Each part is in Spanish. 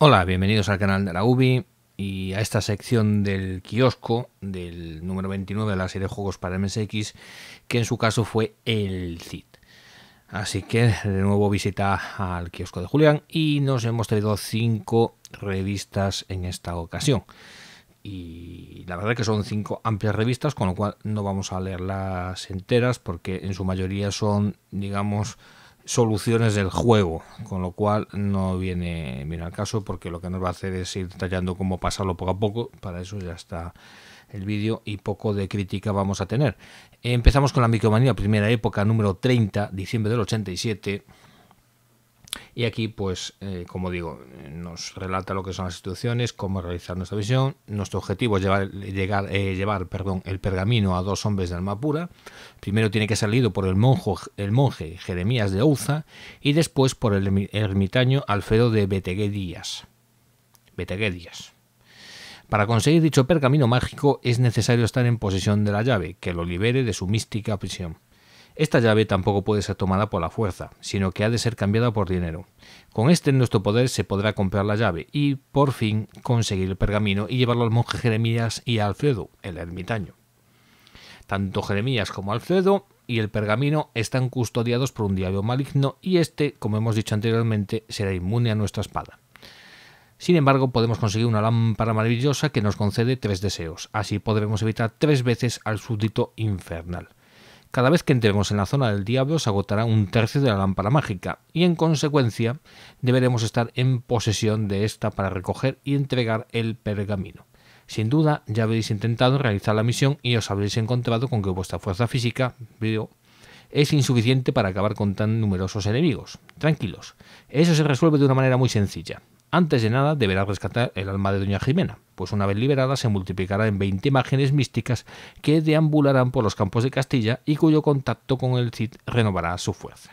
Hola, bienvenidos al canal de la UBI y a esta sección del kiosco del número 29 de la serie de juegos para MSX, que en su caso fue el CIT. Así que de nuevo visita al kiosco de Julián y nos hemos traído cinco revistas en esta ocasión. Y la verdad que son cinco amplias revistas, con lo cual no vamos a leerlas enteras porque en su mayoría son, digamos, soluciones del juego, con lo cual no viene bien al caso porque lo que nos va a hacer es ir tallando cómo pasarlo poco a poco, para eso ya está el vídeo y poco de crítica vamos a tener. Empezamos con la micromanía, primera época, número 30, diciembre del 87. Y aquí, pues, eh, como digo, eh, nos relata lo que son las instituciones, cómo realizar nuestra visión. Nuestro objetivo es llevar, llegar, eh, llevar perdón, el pergamino a dos hombres de alma pura. Primero tiene que ser por el, monjo, el monje Jeremías de Ouza y después por el ermitaño Alfredo de Betegué Para conseguir dicho pergamino mágico es necesario estar en posesión de la llave, que lo libere de su mística prisión. Esta llave tampoco puede ser tomada por la fuerza, sino que ha de ser cambiada por dinero. Con este en nuestro poder se podrá comprar la llave y, por fin, conseguir el pergamino y llevarlo al monje Jeremías y a Alfredo, el ermitaño. Tanto Jeremías como Alfredo y el pergamino están custodiados por un diablo maligno y este, como hemos dicho anteriormente, será inmune a nuestra espada. Sin embargo, podemos conseguir una lámpara maravillosa que nos concede tres deseos. Así podremos evitar tres veces al súbdito infernal. Cada vez que entremos en la zona del diablo se agotará un tercio de la lámpara mágica y en consecuencia deberemos estar en posesión de esta para recoger y entregar el pergamino. Sin duda ya habéis intentado realizar la misión y os habréis encontrado con que vuestra fuerza física, es insuficiente para acabar con tan numerosos enemigos. Tranquilos, eso se resuelve de una manera muy sencilla. Antes de nada, deberá rescatar el alma de Doña Jimena, pues una vez liberada se multiplicará en 20 imágenes místicas que deambularán por los campos de Castilla y cuyo contacto con el Cid renovará su fuerza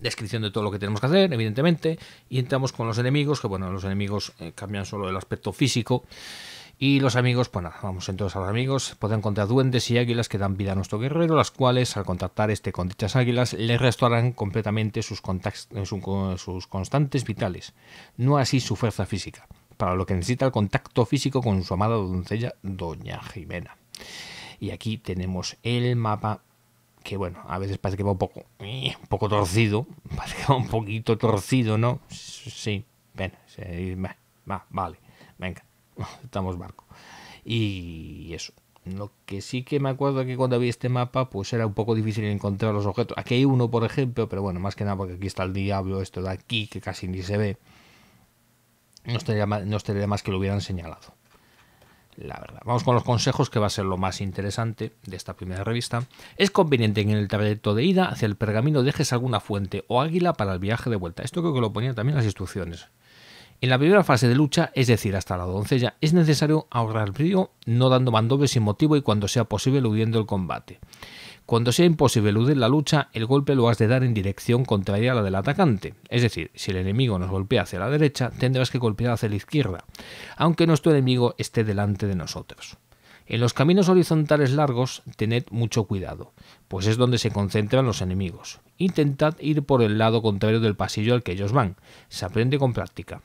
descripción de todo lo que tenemos que hacer, evidentemente, y entramos con los enemigos, que bueno, los enemigos eh, cambian solo el aspecto físico, y los amigos, bueno, pues vamos entonces a los amigos, pueden encontrar duendes y águilas que dan vida a nuestro guerrero, las cuales al contactar este con dichas águilas le restaurarán completamente eh, sus, constantes vitales, no así su fuerza física, para lo que necesita el contacto físico con su amada doncella Doña Jimena. Y aquí tenemos el mapa que bueno, a veces parece que va un poco, eh, un poco torcido, parece que va un poquito torcido, ¿no? Sí, bueno, va, vale, venga. Estamos barco. Y eso. Lo que sí que me acuerdo que cuando vi este mapa, pues era un poco difícil encontrar los objetos. Aquí hay uno, por ejemplo, pero bueno, más que nada porque aquí está el diablo, esto de aquí, que casi ni se ve. No estaría, más que lo hubieran señalado. La verdad. Vamos con los consejos, que va a ser lo más interesante de esta primera revista. Es conveniente que en el trayecto de ida hacia el pergamino dejes alguna fuente o águila para el viaje de vuelta. Esto creo que lo ponían también las instrucciones. En la primera fase de lucha, es decir, hasta la doncella, es necesario ahorrar brío, no dando mandobles sin motivo y cuando sea posible eludiendo el combate. Cuando sea imposible eludir la lucha, el golpe lo has de dar en dirección contraria a la del atacante. Es decir, si el enemigo nos golpea hacia la derecha, tendrás que golpear hacia la izquierda, aunque nuestro enemigo esté delante de nosotros. En los caminos horizontales largos, tened mucho cuidado, pues es donde se concentran los enemigos. Intentad ir por el lado contrario del pasillo al que ellos van. Se aprende con práctica.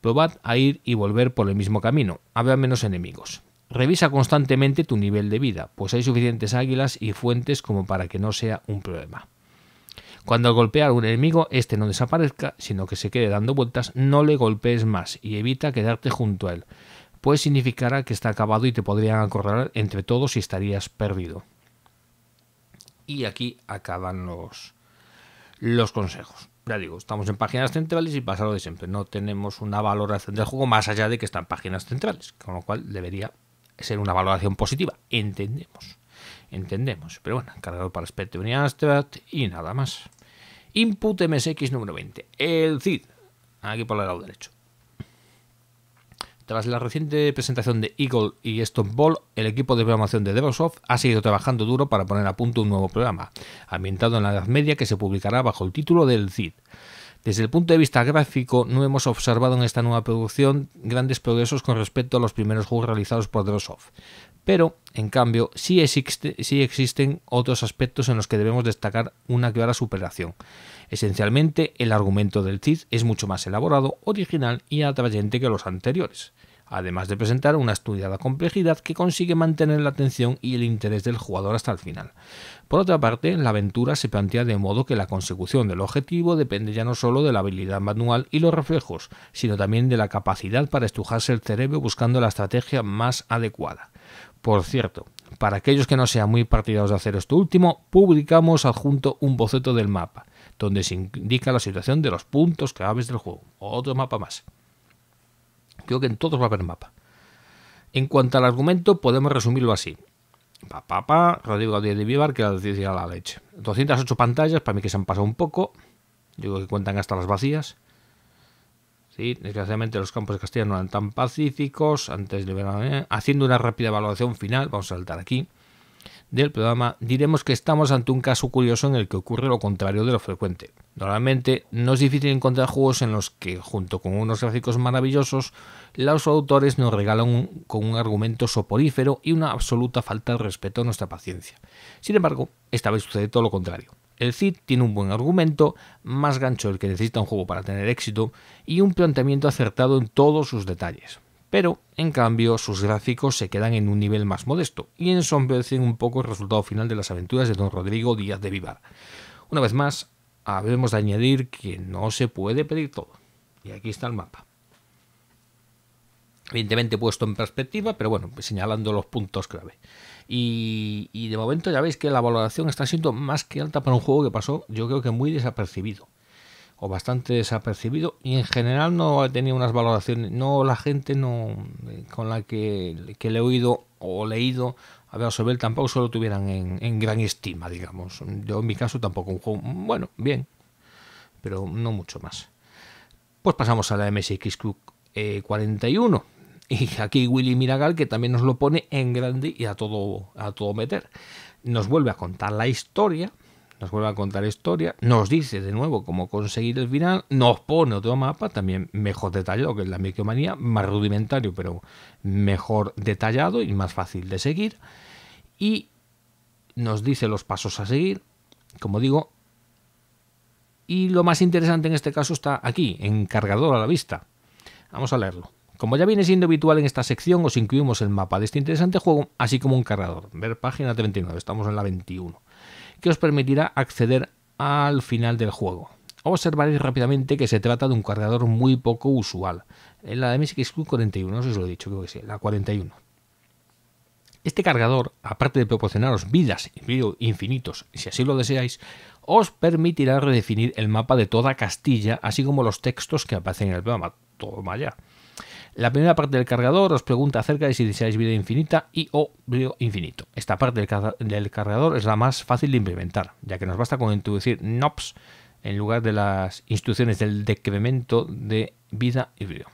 Probad a ir y volver por el mismo camino, habrá menos enemigos. Revisa constantemente tu nivel de vida, pues hay suficientes águilas y fuentes como para que no sea un problema. Cuando golpea a un enemigo, este no desaparezca, sino que se quede dando vueltas, no le golpees más y evita quedarte junto a él, pues significará que está acabado y te podrían acorralar entre todos y estarías perdido. Y aquí acaban los, los consejos ya digo, estamos en páginas centrales y pasa lo de siempre. No tenemos una valoración del juego más allá de que están páginas centrales, con lo cual debería ser una valoración positiva. Entendemos, entendemos. Pero bueno, encargado para Spectrum y y nada más. Input MSX número 20, el CID, aquí por el lado derecho. Tras la reciente presentación de Eagle y Stone el equipo de programación de Devosoft ha seguido trabajando duro para poner a punto un nuevo programa, ambientado en la Edad Media que se publicará bajo el título del CID. Desde el punto de vista gráfico, no hemos observado en esta nueva producción grandes progresos con respecto a los primeros juegos realizados por Drosoft. Pero, en cambio, sí, existen otros aspectos en los que debemos destacar una clara superación. Esencialmente, el argumento del CID es mucho más elaborado, original y atrayente que los anteriores además de presentar una estudiada complejidad que consigue mantener la atención y el interés del jugador hasta el final. Por otra parte, la aventura se plantea de modo que la consecución del objetivo depende ya no solo de la habilidad manual y los reflejos, sino también de la capacidad para estujarse el cerebro buscando la estrategia más adecuada. Por cierto, para aquellos que no sean muy partidarios de hacer esto último, publicamos adjunto un boceto del mapa, donde se indica la situación de los puntos claves del juego. Otro mapa más. Digo que en todos va a haber mapa. En cuanto al argumento, podemos resumirlo así. Pa, pa, pa, Rodrigo de Vivar, que la a la leche. 208 pantallas, para mí que se han pasado un poco. Digo que cuentan hasta las vacías. Sí, desgraciadamente los campos de Castilla no eran tan pacíficos. Antes de eh, haciendo una rápida evaluación final, vamos a saltar aquí del programa, diremos que estamos ante un caso curioso en el que ocurre lo contrario de lo frecuente. Normalmente no es difícil encontrar juegos en los que, junto con unos gráficos maravillosos, los autores nos regalan con un argumento soporífero y una absoluta falta de respeto a nuestra paciencia. Sin embargo, esta vez sucede todo lo contrario. El Cid tiene un buen argumento, más gancho del que necesita un juego para tener éxito, y un planteamiento acertado en todos sus detalles pero en cambio sus gráficos se quedan en un nivel más modesto y ensombrecen un poco el resultado final de las aventuras de don Rodrigo Díaz de Vivar. Una vez más, habemos de añadir que no se puede pedir todo. Y aquí está el mapa. Evidentemente puesto en perspectiva, pero bueno, pues señalando los puntos clave. y de momento ya veis que la valoración está siendo más que alta para un juego que pasó, yo creo que muy desapercibido o bastante desapercibido y en general no ha tenido unas valoraciones, no la gente no eh, con la que, que le he oído o leído a sobre él tampoco se lo tuvieran en, gran estima, digamos. Yo en mi caso tampoco, un juego, bueno, bien, pero no mucho más. Pues pasamos a la MSX Club 41 eh, y aquí Willy Miragal que también nos lo pone en grande y a todo, a todo meter. Nos vuelve a contar la historia nos vuelve a contar historia, nos dice de nuevo cómo conseguir el final, nos pone otro mapa, también mejor detallado que es la micromanía, más rudimentario, pero mejor detallado y más fácil de seguir. Y nos dice los pasos a seguir, como digo. Y lo más interesante en este caso está aquí, en cargador a la vista. Vamos a leerlo. Como ya viene siendo habitual en esta sección, os incluimos el mapa de este interesante juego, así como un cargador. Ver página 39, estamos en la 21 que os permitirá acceder al final del juego. Observaréis rápidamente que se trata de un cargador muy poco usual. Eh, la de MSX 41, os lo he dicho, creo que sí, la 41. Este cargador, aparte de proporcionaros vidas y infinitos, si así lo deseáis, os permitirá redefinir el mapa de toda Castilla, así como los textos que aparecen en el programa. Toma allá. La primera parte del cargador os pregunta acerca de si deseáis vida infinita y o brío infinito. Esta parte del cargador es la más fácil de implementar, ya que nos basta con introducir NOPS en lugar de las instrucciones del decremento de vida y brío.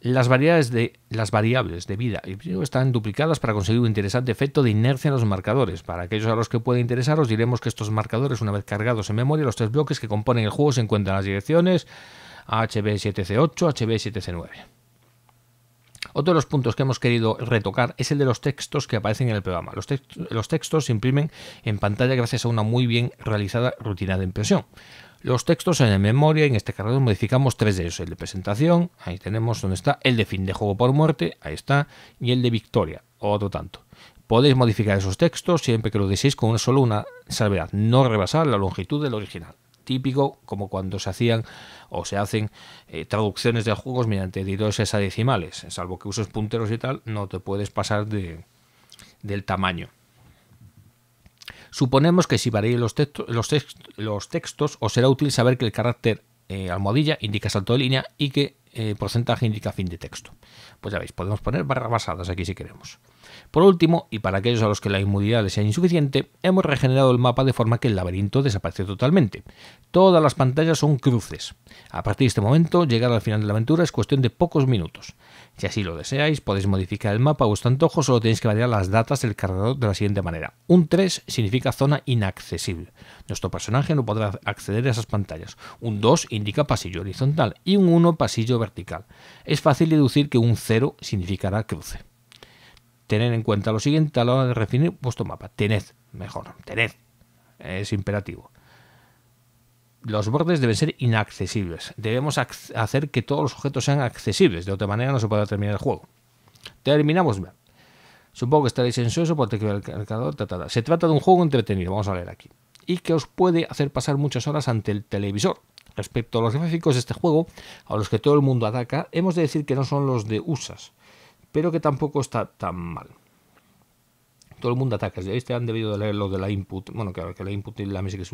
Las variables, de, las variables de vida y brío están duplicadas para conseguir un interesante efecto de inercia en los marcadores. Para aquellos a los que puede interesar, os diremos que estos marcadores, una vez cargados en memoria, los tres bloques que componen el juego se encuentran en las direcciones HB7C8, HB7C9. Otro de los puntos que hemos querido retocar es el de los textos que aparecen en el programa. Los, textos se imprimen en pantalla gracias a una muy bien realizada rutina de impresión. Los textos en memoria, en este cargador modificamos tres de ellos, el de presentación, ahí tenemos donde está, el de fin de juego por muerte, ahí está, y el de victoria, otro tanto. Podéis modificar esos textos siempre que lo deseéis con una solo una salvedad, no rebasar la longitud del original típico como cuando se hacían o se hacen eh, traducciones de juegos mediante editores hexadecimales. Salvo que uses punteros y tal, no te puedes pasar de, del tamaño. Suponemos que si varíen los, los, los, textos, os será útil saber que el carácter eh, almohadilla indica salto de línea y que eh, porcentaje indica fin de texto. Pues ya veis, podemos poner barras basadas aquí si queremos. Por último, y para aquellos a los que la inmunidad les sea insuficiente, hemos regenerado el mapa de forma que el laberinto desaparece totalmente. Todas las pantallas son cruces. A partir de este momento, llegar al final de la aventura es cuestión de pocos minutos. Si así lo deseáis, podéis modificar el mapa a vuestro antojo, solo tenéis que variar las datas del cargador de la siguiente manera. Un 3 significa zona inaccesible. Nuestro personaje no podrá acceder a esas pantallas. Un 2 indica pasillo horizontal y un 1 pasillo vertical. Es fácil deducir que un 0 significará cruce tener en cuenta lo siguiente a la hora de definir vuestro mapa. Tened, mejor, tened. Es imperativo. Los bordes deben ser inaccesibles. Debemos hacer que todos los objetos sean accesibles. De otra manera no se podrá terminar el juego. Terminamos. Supongo que estaréis ansiosos porque el cargador. tratada. Se trata de un juego entretenido. Vamos a leer aquí. Y que os puede hacer pasar muchas horas ante el televisor. Respecto a los gráficos de este juego, a los que todo el mundo ataca, hemos de decir que no son los de USAS pero que tampoco está tan mal. Todo el mundo ataca, de este han debido de leer lo de la input, bueno, claro que la input y la mesa que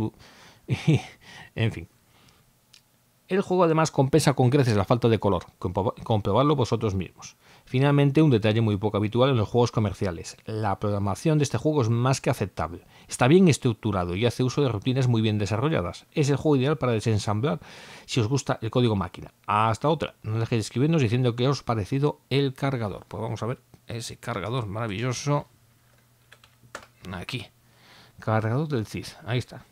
y, en fin. El juego además compensa con creces la falta de color, comprobarlo vosotros mismos. Finalmente, un detalle muy poco habitual en los juegos comerciales. La programación de este juego es más que aceptable. Está bien estructurado y hace uso de rutinas muy bien desarrolladas. Es el juego ideal para desensamblar si os gusta el código máquina. Hasta otra. No dejéis de escribirnos diciendo qué os ha parecido el cargador. Pues vamos a ver ese cargador maravilloso. Aquí. Cargador del CIS. Ahí está.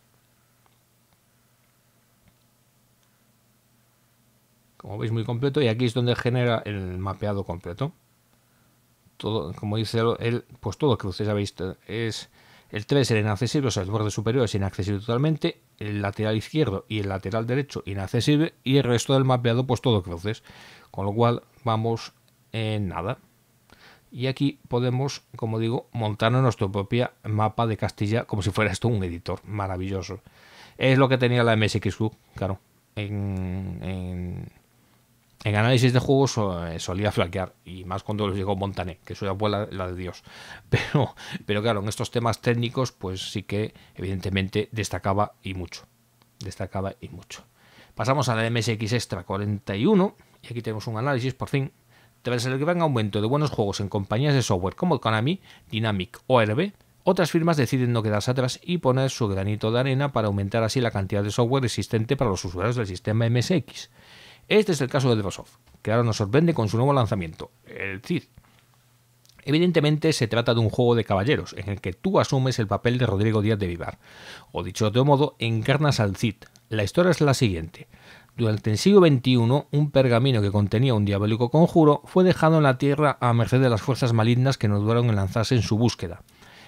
como veis muy completo y aquí es donde genera el mapeado completo. Todo, como dice él, pues todo que ustedes habéis es el 3 el inaccesible, o sea, el borde superior es inaccesible totalmente, el lateral izquierdo y el lateral derecho inaccesible y el resto del mapeado pues todo cruces, con lo cual vamos en nada. Y aquí podemos, como digo, montar nuestro propio mapa de Castilla como si fuera esto un editor, maravilloso. Es lo que tenía la MSX Club, claro, en en análisis de juegos eh, solía flaquear, y más cuando los llegó Montané, que su abuela la de Dios. Pero, pero claro, en estos temas técnicos, pues sí que evidentemente destacaba y mucho. Destacaba y mucho. Pasamos a la MSX Extra 41, y aquí tenemos un análisis, por fin. Tras el gran aumento de buenos juegos en compañías de software como Konami, Dynamic o RB, otras firmas deciden no quedarse atrás y poner su granito de arena para aumentar así la cantidad de software existente para los usuarios del sistema MSX. Este es el caso de Drosov, que ahora nos sorprende con su nuevo lanzamiento, el Cid. Evidentemente se trata de un juego de caballeros, en el que tú asumes el papel de Rodrigo Díaz de Vivar, o dicho de otro modo, encarnas al Cid. La historia es la siguiente. Durante el siglo XXI, un pergamino que contenía un diabólico conjuro fue dejado en la tierra a merced de las fuerzas malignas que nos duraron en lanzarse en su búsqueda.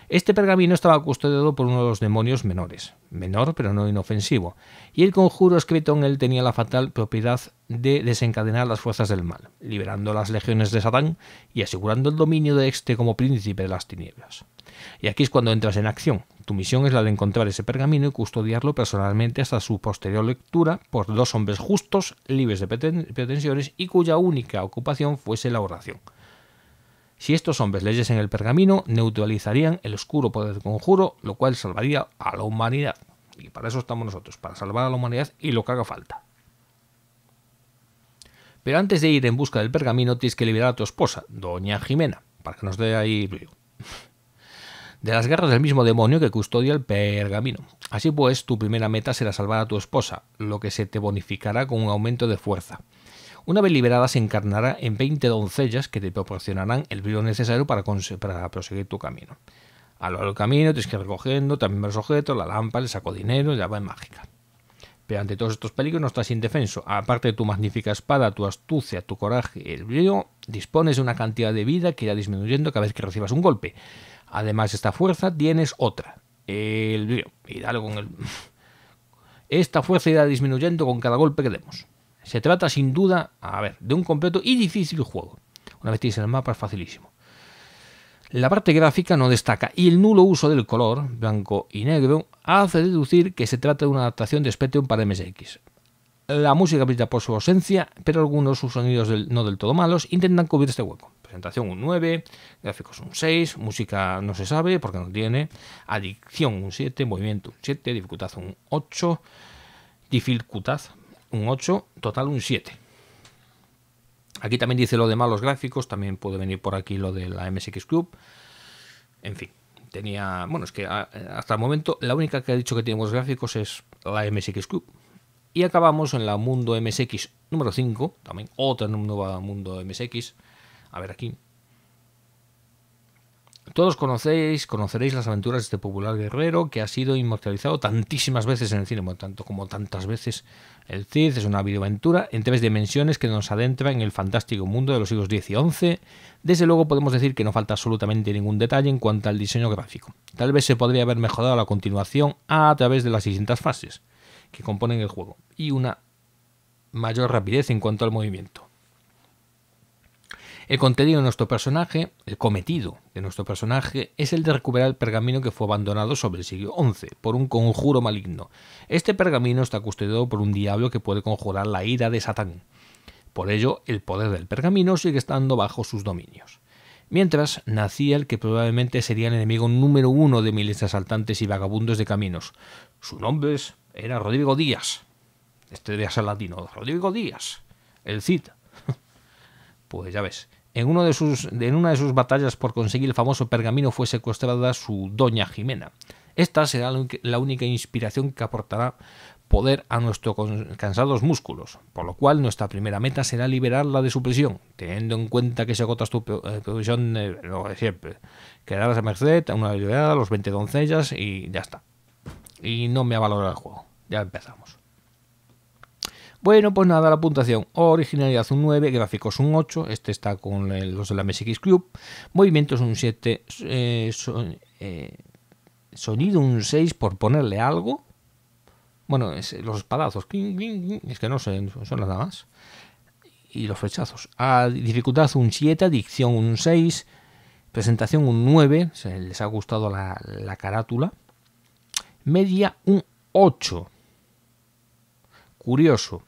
Este pergamino estaba custodiado por uno de los demonios menores, menor pero no inofensivo, y el conjuro escrito en él tenía la fatal propiedad de desencadenar las fuerzas del mal, liberando las legiones de Satán y asegurando el dominio de éste como príncipe de las tinieblas. Y aquí es cuando entras en acción. Tu misión es la de encontrar ese pergamino y custodiarlo personalmente hasta su posterior lectura por dos hombres justos, libres de pretensiones y cuya única ocupación fuese la oración. Si estos hombres leyesen el pergamino, neutralizarían el oscuro poder del conjuro, lo cual salvaría a la humanidad. Y para eso estamos nosotros, para salvar a la humanidad y lo que haga falta. Pero antes de ir en busca del pergamino, tienes que liberar a tu esposa, doña Jimena, para que nos dé ahí de las garras del mismo demonio que custodia el pergamino. Así pues, tu primera meta será salvar a tu esposa, lo que se te bonificará con un aumento de fuerza. Una vez liberada se encarnará en 20 doncellas que te proporcionarán el brillo necesario para, proseguir tu camino. A lo largo del camino tienes que ir recogiendo también los objetos, la lámpara, el saco de dinero, la va en mágica. Pero ante todos estos peligros no estás indefenso. Aparte de tu magnífica espada, tu astucia, tu coraje y el brillo, dispones de una cantidad de vida que irá disminuyendo cada vez que recibas un golpe. Además de esta fuerza, tienes otra. El brillo. Y dale con el... Esta fuerza irá disminuyendo con cada golpe que demos. Se trata sin duda, a ver, de un completo y difícil juego. Una vez tienes el mapa es facilísimo. La parte gráfica no destaca y el nulo uso del color, blanco y negro, hace deducir que se trata de una adaptación de Spectrum para MSX. La música brilla por su ausencia, pero algunos sus sonidos del, no del todo malos intentan cubrir este hueco. Presentación un 9, gráficos un 6, música no se sabe porque no tiene, adicción un 7, movimiento un 7, dificultad un 8, dificultad, un 8, total un 7. Aquí también dice lo de malos gráficos, también puede venir por aquí lo de la MSX Club. En fin, tenía. Bueno, es que ah, hasta el momento la única que ha dicho que tiene buenos gráficos es la MSX Club. Y acabamos en la Mundo MSX número 5, también otra nueva Mundo MSX. A ver aquí, todos conocéis, conoceréis las aventuras de este popular guerrero que ha sido inmortalizado tantísimas veces en el cine, tanto como tantas veces el Cid. Es una videoaventura en tres dimensiones que nos adentra en el fantástico mundo de los siglos X y XI. Desde luego podemos decir que no falta absolutamente ningún detalle en cuanto al diseño gráfico. Tal vez se podría haber mejorado la continuación a través de las distintas fases que componen el juego y una mayor rapidez en cuanto al movimiento. El contenido de nuestro personaje, el cometido de nuestro personaje, es el de recuperar el pergamino que fue abandonado sobre el siglo XI por un conjuro maligno. Este pergamino está custodiado por un diablo que puede conjurar la ira de Satán. Por ello, el poder del pergamino sigue estando bajo sus dominios. Mientras, nacía el que probablemente sería el enemigo número uno de miles de asaltantes y vagabundos de caminos. Su nombre era Rodrigo Díaz. Este debe ser latino. Rodrigo Díaz. El Cid, pues ya ves. En, uno de sus, en una de sus batallas por conseguir el famoso pergamino fue secuestrada su doña Jimena. Esta será la única inspiración que aportará poder a nuestros cansados músculos, por lo cual nuestra primera meta será liberarla de su prisión, teniendo en cuenta que se agotas su prisión eh, eh, lo de siempre. Quedarás a merced a una liberada, los 20 doncellas y ya está. Y no me ha valorado el juego. Ya empezamos. Bueno, pues nada, la puntuación. Originalidad un 9, gráficos un 8, este está con los de la MSX Club. Movimientos un 7, eh, eh, sonido un 6 por ponerle algo. Bueno, los espadazos, es que no sé, son nada más. Y los flechazos. A ah, dificultad un 7, adicción un 6, presentación un 9, se les ha gustado la, la carátula. Media un 8. Curioso,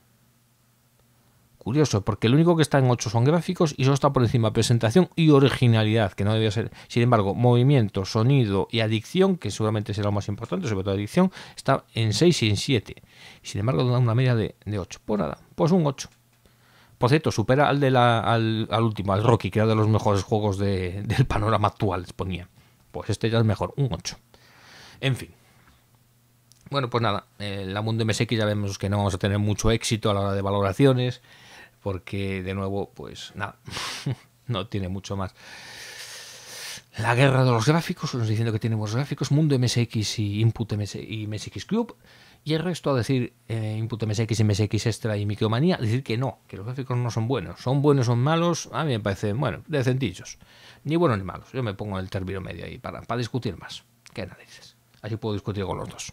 Curioso, porque lo único que está en 8 son gráficos y solo está por encima presentación y originalidad, que no debía ser. Sin embargo, movimiento, sonido y adicción, que seguramente será lo más importante, sobre todo adicción, está en 6 y en 7. Sin embargo, da una media de, de 8. Pues nada, pues un 8. Por cierto, supera al, de la, al, al, último, al Rocky, que era de los mejores juegos del panorama actual, ponía. Pues este ya es mejor, un 8. En fin. Bueno, pues nada, En eh, la Mundo MSX ya vemos que no vamos a tener mucho éxito a la hora de valoraciones porque de nuevo, pues nada, no tiene mucho más. La guerra de los gráficos, nos diciendo que tenemos gráficos, Mundo MSX y Input MSX y MSX Club y el resto a decir eh, Input MSX, MSX Extra y Micromanía, decir que no, que los gráficos no son buenos, son buenos, son malos, a mí me parece, bueno, decentillos, ni buenos ni malos, yo me pongo en el término medio ahí para, para discutir más, que análisis, así puedo discutir con los dos.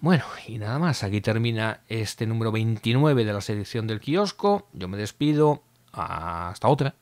Bueno, y nada más, aquí termina este número 29 de la selección del kiosco. Yo me despido. Hasta otra.